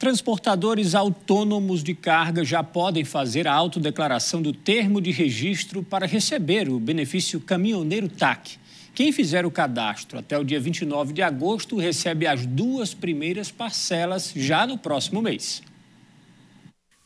Transportadores autônomos de carga já podem fazer a autodeclaração do termo de registro para receber o benefício caminhoneiro TAC. Quem fizer o cadastro até o dia 29 de agosto recebe as duas primeiras parcelas já no próximo mês.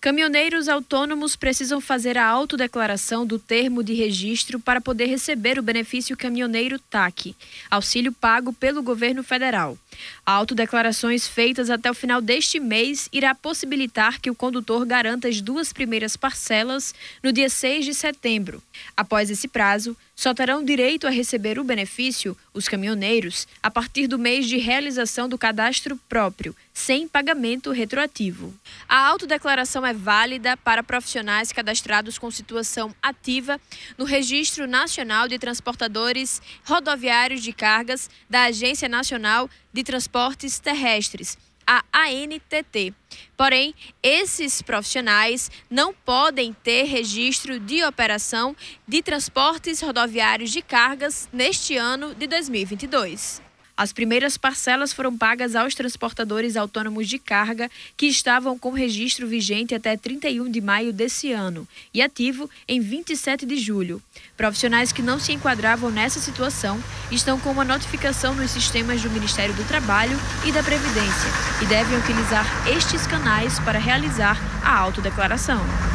Caminhoneiros autônomos precisam fazer a autodeclaração do termo de registro para poder receber o benefício caminhoneiro TAC, auxílio pago pelo governo federal. Autodeclarações feitas até o final deste mês irá possibilitar que o condutor garanta as duas primeiras parcelas no dia 6 de setembro. Após esse prazo, só terão direito a receber o benefício os caminhoneiros a partir do mês de realização do cadastro próprio, sem pagamento retroativo. A autodeclaração é válida para profissionais cadastrados com situação ativa no Registro Nacional de Transportadores Rodoviários de Cargas da Agência Nacional de Transportes Terrestres a ANTT. Porém, esses profissionais não podem ter registro de operação de transportes rodoviários de cargas neste ano de 2022. As primeiras parcelas foram pagas aos transportadores autônomos de carga que estavam com registro vigente até 31 de maio desse ano e ativo em 27 de julho. Profissionais que não se enquadravam nessa situação estão com uma notificação nos sistemas do Ministério do Trabalho e da Previdência e devem utilizar estes canais para realizar a autodeclaração.